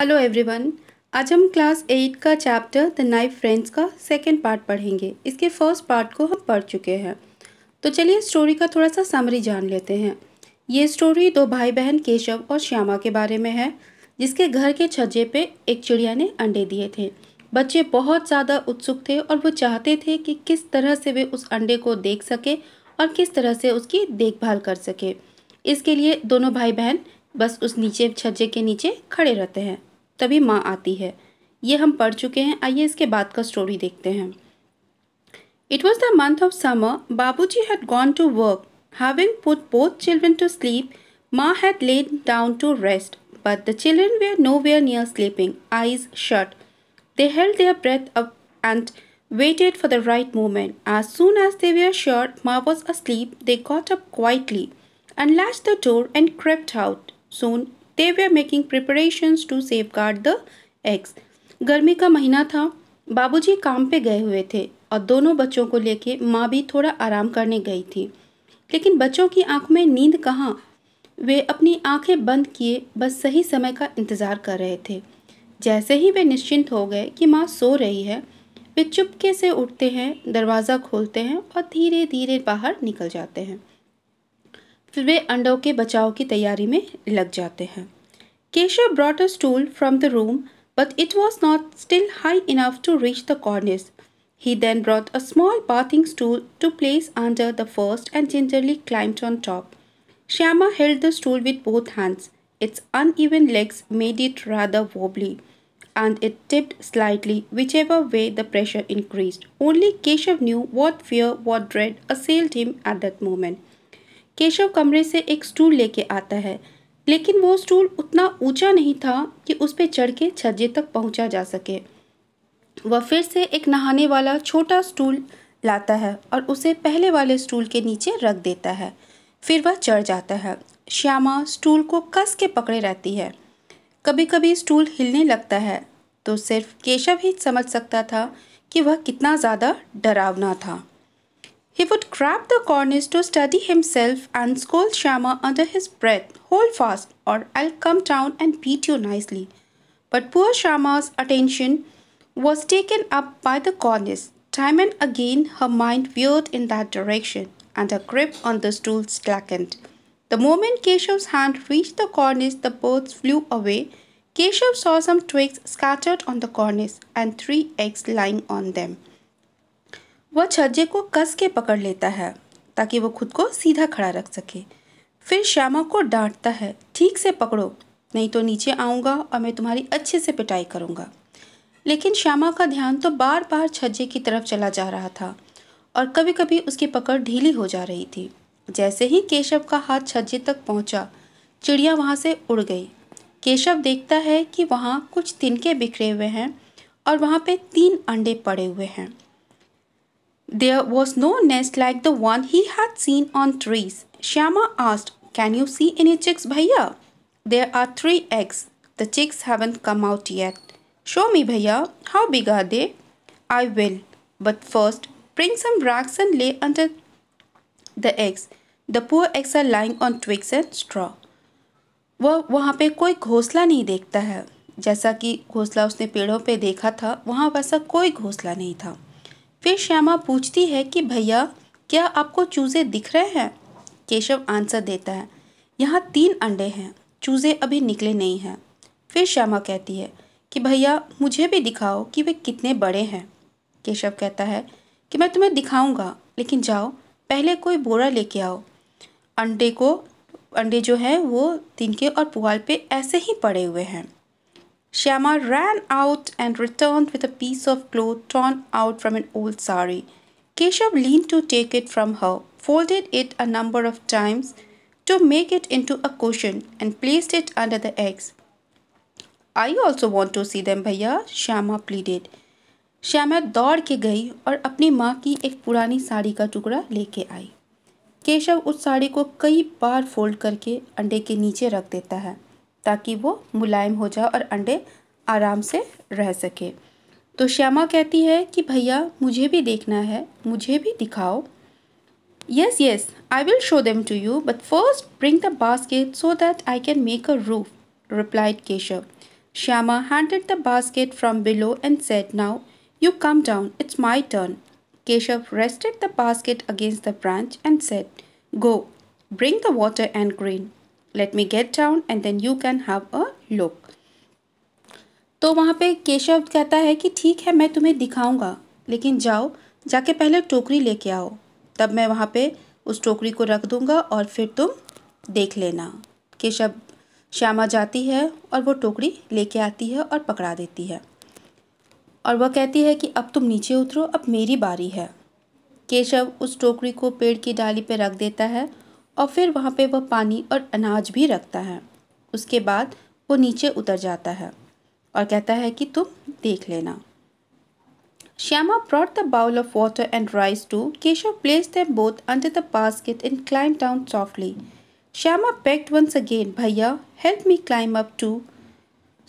Hello everyone आज हम class eight का चैप्टर द नाइफ फ्रेंड्स का सेकेंड पार्ट पढ़ेंगे इसके फर्स्ट पार्ट को हम पढ़ चुके हैं तो चलिए स्टोरी का थोड़ा सा समरी जान लेते हैं ये स्टोरी दो भाई बहन केशव और श्यामा के बारे में है जिसके घर के छज्जे पे एक चिड़िया ने अंडे दिए थे बच्चे बहुत ज़्यादा उत्सुक थे और वो चाहते थे कि किस तरह से वे उस अंडे को देख सके और किस तरह से उसकी देखभाल कर सके इसके लिए दोनों भाई बहन बस उस नीचे छज्जे के नीचे खड़े रहते हैं तभी माँ आती है ये हम पढ़ चुके हैं आइए इसके बाद का स्टोरी देखते हैं it was the month of summer Babu ji had gone to work having put both children to sleep Ma had laid down to rest but the children were nowhere near sleeping eyes shut they held their breath up and waited for the right moment as soon as they were sure Ma was asleep they got up quietly and latch the door and crept out Son are making preparation to safeguard the eggs गर्मी का महीना था बाबूजी काम पे गए हुए थे और दोनों बच्चों को लेके माँ भी थोड़ा आराम करने गई थी लेकिन बच्चों की आँख में नींद कहाँ वे अपनी आँखें बंद किए बस सही समय का इंतज़ार कर रहे थे जैसे ही वे निश्चिंत हो गए कि माँ सो रही है वे चुपके से उठते हैं दरवाज़ा खोलते हैं और धीरे धीरे बाहर निकल जाते हैं फिर वे अंडों के बचाव की तैयारी में लग जाते हैं Keshav brought a stool from the room but it was not still high enough to reach the cornice he then brought a small bathing stool to place under the first and gingerly climbed on top Shyama held the stool with both hands its uneven legs made it rather wobbly and it tipped slightly whichever way the pressure increase only Keshav knew what fear what dread assailed him at that moment Keshav कमरे से एक stool लेके आता है लेकिन वो stool उतना ऊंचा नहीं था कि उस पर चढ़ के छज्जे तक पहुंचा जा सके वह फिर से एक नहाने वाला छोटा स्टूल लाता है और उसे पहले वाले स्टूल के नीचे रख देता है फिर वह चढ़ जाता है श्यामा स्टूल को कस के पकड़े रहती है कभी कभी स्टूल हिलने लगता है तो सिर्फ केशव ही समझ सकता था कि वह कितना ज़्यादा डरावना था He would grab the cornice to steady himself and scold Shama under his breath, Hold fast, or I'll come down and beat you nicely. But poor Shama's attention was taken up by the cornice. Time and again her mind veered in that direction, and her grip on the stool slackened. The moment Keshav's hand reached the cornice, the birds flew away. Keshav saw some twigs scattered on the cornice and three eggs lying on them. वह छज्जे को कस के पकड़ लेता है ताकि वो खुद को सीधा खड़ा रख सके फिर श्यामा को डांटता है ठीक से पकड़ो नहीं तो नीचे आऊँगा और मैं तुम्हारी अच्छे से पिटाई करूँगा लेकिन श्यामा का ध्यान तो बार बार छज्जे की तरफ चला जा रहा था और कभी कभी उसकी पकड़ ढीली हो जा रही थी जैसे ही केशव का हाथ छज्जे तक पहुंचा, चिड़िया वहां से उड़ गई केशव देखता है कि वहां कुछ तिनके बिखरे हुए हैं और वहां पे तीन अंडे पड़े हुए हैं There was no nest like the one he had seen on trees. Shyama asked, Can you see any chicks, Bhaiya? There are three eggs. The chicks haven't come out yet. Show me, Bhaiya. How big are they? I will. But first, bring some rags and lay under the eggs. The poor eggs are lying on twigs and straw. वह वहाँ पे कोई घोंसला नहीं देखता है जैसा कि घोंसला उसने पेड़ों पे देखा था वहाँ वैसा कोई घोंसला नहीं था फिर श्यामा पूछती है कि भैया क्या आपको चूज़े दिख रहे हैं केशव आंसर देता है यहाँ तीन अंडे हैं चूज़े अभी निकले नहीं हैं फिर श्यामा कहती है कि भैया मुझे भी दिखाओ कि वे कितने बड़े हैं केशव कहता है कि मैं तुम्हें दिखाऊंगा लेकिन जाओ पहले कोई बोरा लेके आओ अंडे को अंडे जो हैं वो तिनके और पुआल पे ऐसे ही पड़े हुए हैं Shyama ran out and returned with a piece of cloth torn out from an old sari. Keshav leaned to take it from her, folded it a number of times to make it into a cushion, and placed it under the eggs. I also want to see them, bhaiya, Shyama pleaded. Shyama daud ke गई aur apni maa ki ek purani sari ka टुकड़ा leke आई Keshav us sari ko kai baar fold karke ande ke niche रख deta hai. ताकि वो मुलायम हो जाए और अंडे आराम से रह सके तो श्यामा कहती है कि भैया मुझे भी देखना है मुझे भी दिखाओ yes yes I will show them to you but first bring the basket so that I can make a roof replied Keshav Shyama handed the basket from below and said now you come down it's my turn Keshav rested the basket against the branch and said go bring the water and grain let me get down and then you can have a look तो वहाँ पे केशव कहता है कि ठीक है मैं तुम्हें दिखाऊंगा लेकिन जाओ जाके पहले टोकरी लेके आओ तब मैं वहाँ पे उस टोकरी को रख दूँगा और फिर तुम देख लेना केशव श्यामा जाती है और वो टोकरी लेके आती है और पकड़ा देती है और वह कहती है कि अब तुम नीचे उतरो अब मेरी बारी है केशव उस टोकरी को पेड़ की डाली पर रख देता है और फिर वहाँ पे वह पानी और अनाज भी रखता है उसके बाद वो नीचे उतर जाता है और कहता है कि तुम देख लेना Shyama brought the bowl of water and rice to Keshav placed them both under the basket and climbed down softly Shyama begged once again bhaiya help me climb up too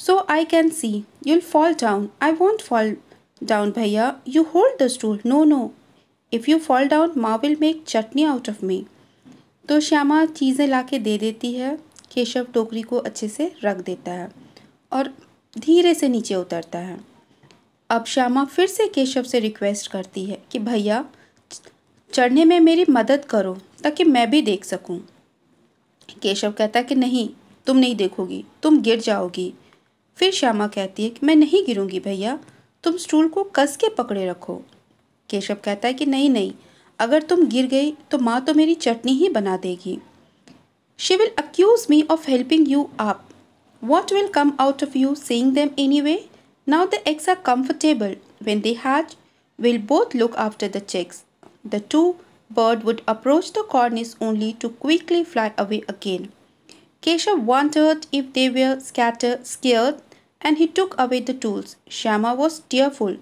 so I can see you'll fall down I won't fall down bhaiya you hold the stool no no if you fall down Ma will make chutney out of me तो श्यामा चीज़ें ला के दे देती है केशव टोकरी को अच्छे से रख देता है और धीरे से नीचे उतरता है अब श्यामा फिर से केशव से रिक्वेस्ट करती है कि भैया चढ़ने में मेरी मदद करो ताकि मैं भी देख सकूं। केशव कहता है कि नहीं तुम नहीं देखोगी तुम गिर जाओगी फिर श्यामा कहती है कि मैं नहीं गिरूंगी भैया तुम स्टूल को कस के पकड़े रखो केशव कहता है कि नहीं नहीं अगर तुम गिर गई तो माँ तो मेरी चटनी ही बना देगी she will accuse me of helping you up what will come out of you seeing them anyway now the eggs are comfortable when they hatch will both look after the chicks the two bird would approach the cornice only to quickly fly away again. Kesha wondered if they were scatter scared, and he took away the tools. Shama was tearful.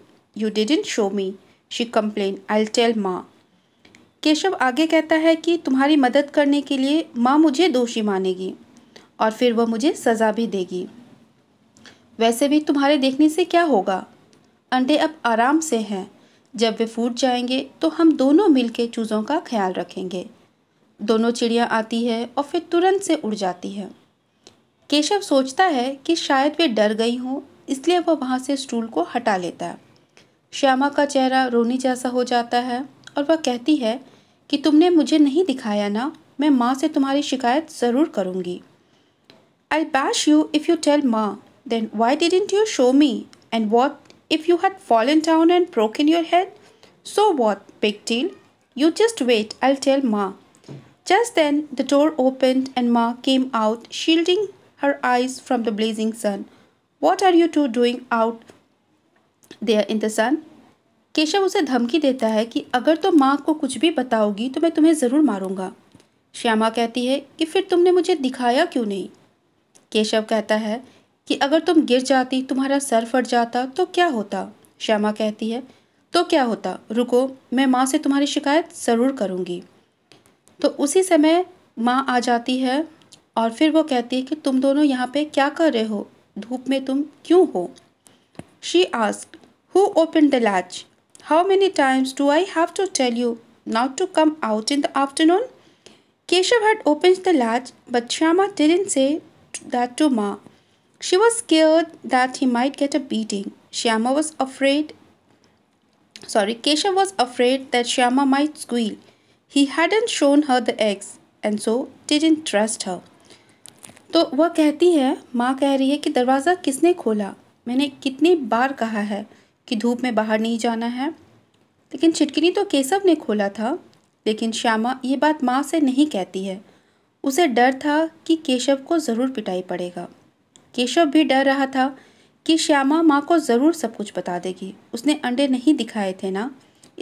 You didn't show me, she complained. I'll tell Ma. Keshav आगे कहता है कि तुम्हारी मदद करने के लिए माँ मुझे दोषी मानेगी और फिर वह मुझे सज़ा भी देगी वैसे भी तुम्हारे देखने से क्या होगा अंडे अब आराम से हैं जब वे फूट जाएंगे तो हम दोनों मिलके चूज़ों का ख्याल रखेंगे दोनों चिड़िया आती है और फिर तुरंत से उड़ जाती है केशव सोचता है कि शायद वे डर गई हों इसलिए वह वहाँ से स्टूल को हटा लेता है श्यामा का चेहरा रोनी जैसा हो जाता है और वह कहती है कि तुमने मुझे नहीं दिखाया ना मैं माँ से तुम्हारी शिकायत ज़रूर करूँगी I bash you if you tell Ma then why didn't you show me and what if you had fallen down and broke in your head so what big deal you just wait I tell Ma just then the open and and came out shielding her her eyes the the sun what are you two two doing out there in the sun Keshav उसे धमकी देता है कि अगर तुम तो माँ को कुछ भी बताओगी तो मैं तुम्हें ज़रूर मारूंगा श्यामा कहती है कि फिर तुमने मुझे दिखाया क्यों नहीं केशव कहता है कि अगर तुम गिर जाती तुम्हारा सर फट जाता तो क्या होता श्यामा कहती है तो क्या होता रुको मैं माँ से तुम्हारी शिकायत ज़रूर करूँगी तो उसी समय माँ आ जाती है और फिर वो कहती है कि तुम दोनों यहाँ पे क्या कर रहे हो धूप में तुम क्यों हो she ask who open the latch How many times do I have to tell you not to come out in the afternoon? Keshav had opened the latch, but Shama didn't say that to Ma. She was scared that he might get a beating. Shama was afraid. Sorry, Keshav was afraid that Shama might squeal. He hadn't shown her the eggs and so didn't trust her. तो वह कहती है माँ कह रही है कि दरवाज़ा किसने खोला मैंने कितनी बार कहा है कि धूप में बाहर नहीं जाना है लेकिन छिटकिनी तो केशव ने खोला था लेकिन श्यामा ये बात माँ से नहीं कहती है उसे डर था कि केशव को ज़रूर पिटाई पड़ेगा केशव भी डर रहा था कि श्यामा माँ को ज़रूर सब कुछ बता देगी उसने अंडे नहीं दिखाए थे ना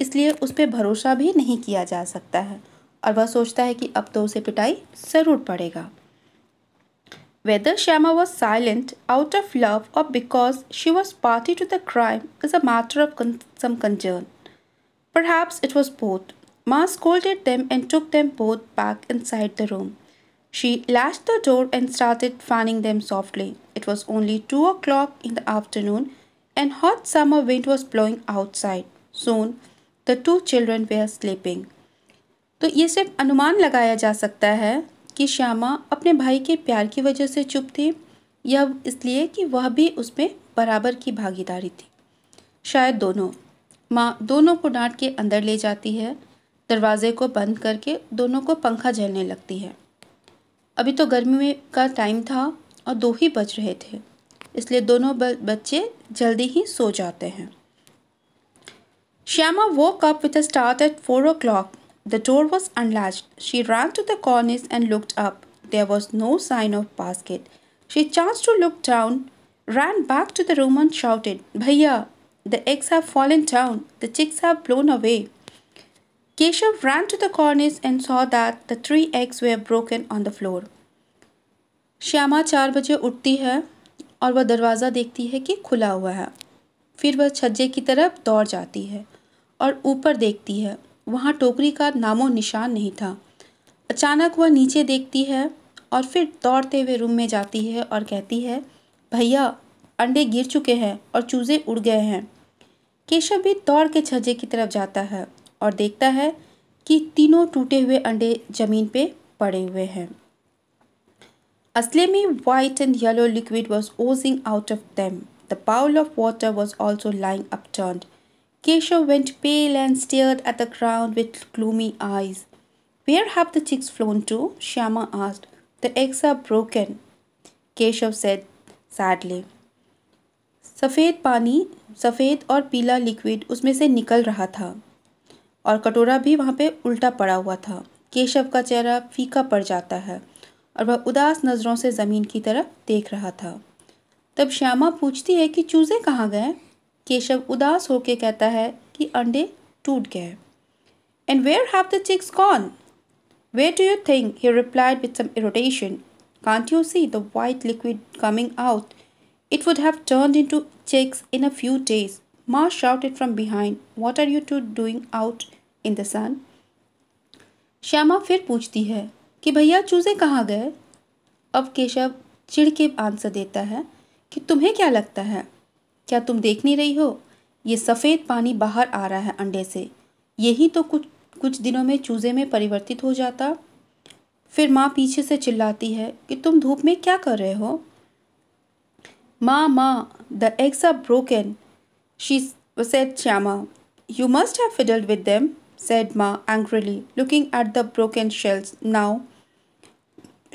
इसलिए उस पर भरोसा भी नहीं किया जा सकता है और वह सोचता है कि अब तो उसे पिटाई ज़रूर पड़ेगा Whether Shama was silent out of love or because she was party to the crime is a matter of con some concern. Perhaps it was both. Ma scolded them and took them both back inside the room. She latched the door and started fanning them softly. It was only two o'clock in the afternoon and hot summer wind was blowing outside. Soon, the two children were sleeping. तो ये सिर्फ अनुमान लगाया जा सकता है कि श्यामा अपने भाई के प्यार की वजह से चुप थी या इसलिए कि वह भी उसमें बराबर की भागीदारी थी शायद दोनों माँ दोनों को डांट के अंदर ले जाती है दरवाजे को बंद करके दोनों को पंखा झेलने लगती है अभी तो गर्मी में का टाइम था और दो ही बज रहे थे इसलिए दोनों बच्चे जल्दी ही सो जाते हैं Shyama woke up with start at four o'clock The door was unlatched. She ran to the cornice and looked up. There was no sign of basket. She chanced to look down, ran back to the room and shouted, Bhaiya, the eggs have fallen down. The chicks have blown away. Keshav ran to the cornice and saw that the three eggs were broken on the floor. Shyama चार बजे उठती है और वह दरवाज़ा देखती है कि खुला हुआ है फिर वह छज्जे की तरफ दौड़ जाती है और ऊपर देखती है वहाँ टोकरी का नामो निशान नहीं था अचानक वह नीचे देखती है और फिर दौड़ते हुए रूम में जाती है और कहती है भैया अंडे गिर चुके हैं और चूज़े उड़ गए हैं केशव भी दौड़ के छज्जे की तरफ जाता है और देखता है कि तीनों टूटे हुए अंडे ज़मीन पे पड़े हुए हैं असले में white and yellow liquid was oozing out of them the bowl of water was also lying upturned Kesha went pale and stared at the ground with gloomy eyes. Where have the chicks flown to? Shyama asked. The eggs are broken, Keshav said sadly. सफ़ेद पानी सफ़ेद और पीला liquid उसमें से निकल रहा था और कटोरा भी वहाँ पे उल्टा पड़ा हुआ था केशव का चेहरा फीका पड़ जाता है और वह उदास नज़रों से ज़मीन की तरफ देख रहा था तब श्यामा पूछती है कि चूज़े कहाँ गए केशव उदास होकर कहता है कि अंडे टूट गए and where have the chicks cone where do you think he replied with some इरोटेशन can't you see the white liquid coming out it would have turn in to chicks in a few days मार shout it from behind what are you to doing out in the सन श्यामा फिर पूछती है कि भैया चूजे कहाँ गए अब केशव चिड़ के आंसर देता है कि तुम्हें क्या लगता है क्या तुम देख नहीं रही हो ये सफ़ेद पानी बाहर आ रहा है अंडे से यही तो कुछ कुछ दिनों में चूजे में परिवर्तित हो जाता फिर माँ पीछे से चिल्लाती है कि तुम धूप में क्या कर रहे हो Ma Ma the eggs are broken she said Shyama you must have fiddled with them said Ma angrily looking at the broken shells now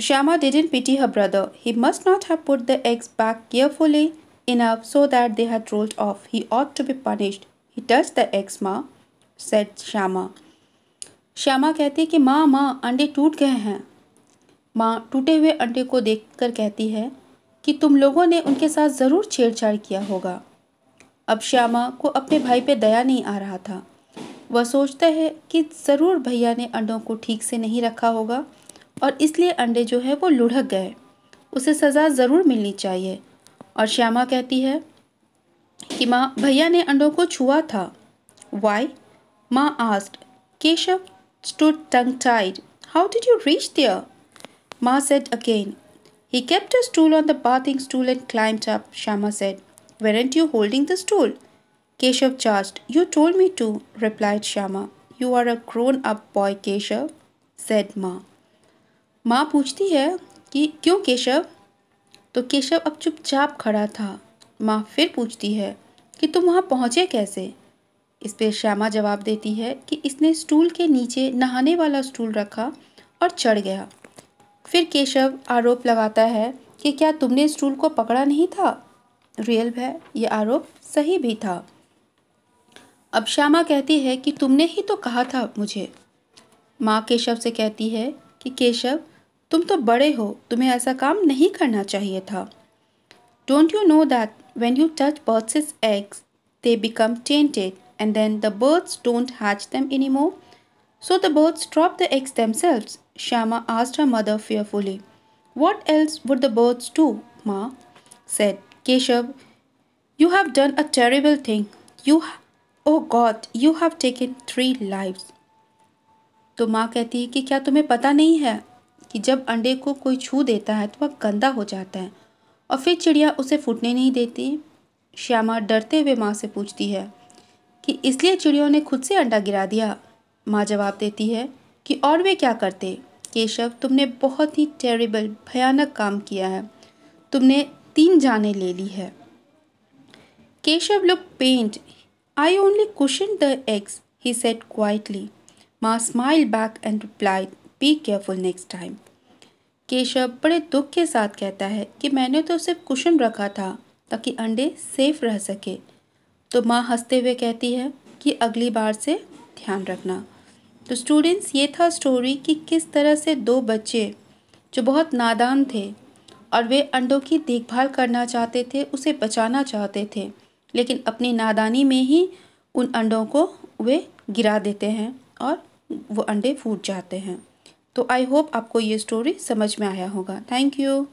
Shyama didn't pity her brother he must not have put the eggs back carefully enough so that they had rolled off. He ought to be punished. He touched the eggs, ma, said Shama. Shyama कहती है कि माँ माँ अंडे टूट गए हैं माँ टूटे हुए अंडे को देखकर कहती है कि तुम लोगों ने उनके साथ ज़रूर छेड़छाड़ किया होगा अब श्यामा को अपने भाई पे दया नहीं आ रहा था वह सोचता है कि ज़रूर भैया ने अंडों को ठीक से नहीं रखा होगा और इसलिए अंडे जो है वो लुढ़क गए उसे सज़ा ज़रूर मिलनी चाहिए और श्यामा कहती है कि माँ भैया ने अंडों को छुआ था why Ma asked Keshav stood tongue tied. How did you reach there? Ma said again. He kept a stool on the bathing stool and climbed up, Shama said. Weren't you holding the stool? Keshav charged. You told me to, replied Shama. You are a grown up boy, Keshav, said Ma. माँ पूछती है कि क्यों केशव तो केशव अब चुपचाप खड़ा था माँ फिर पूछती है कि तुम वहाँ पहुँचे कैसे इस पर श्यामा जवाब देती है कि इसने स्टूल के नीचे नहाने वाला स्टूल रखा और चढ़ गया फिर केशव आरोप लगाता है कि क्या तुमने स्टूल को पकड़ा नहीं था रियल भय यह आरोप सही भी था अब श्यामा कहती है कि तुमने ही तो कहा था मुझे माँ केशव से कहती है कि केशव तुम तो बड़े हो तुम्हें ऐसा काम नहीं करना चाहिए था don't you know that when you touch birds is eggs they become tainted and then the birds don't hatch them any more so the birds drop the eggs themselves Shyama asked her mother fearfully what else would the birds do Ma said Keshav you have done a terrible thing you oh God you have taken three lives तो माँ कहती है कि क्या तुम्हें पता नहीं है कि जब अंडे को कोई छू देता है तो वह गंदा हो जाता है और फिर चिड़िया उसे फूटने नहीं देती श्यामा डरते हुए माँ से पूछती है कि इसलिए चिड़ियों ने खुद से अंडा गिरा दिया माँ जवाब देती है कि और वे क्या करते केशव तुमने बहुत ही टेरिबल भयानक काम किया है तुमने तीन जाने ले ली है Keshav look penitent I only cushion the eggs he said quietly Ma smile back and replied be careful next time Keshav बड़े दुख के साथ कहता है कि मैंने तो सिर्फ कुशन रखा था ताकि अंडे सेफ रह सके तो माँ हंसते हुए कहती है कि अगली बार से ध्यान रखना तो स्टूडेंट्स ये था स्टोरी कि किस तरह से दो बच्चे जो बहुत नादान थे और वे अंडों की देखभाल करना चाहते थे उसे बचाना चाहते थे लेकिन अपनी नादानी में ही उन अंडों को वे गिरा देते हैं और वो अंडे फूट जाते हैं तो आई होप आपको ये स्टोरी समझ में आया होगा थैंक यू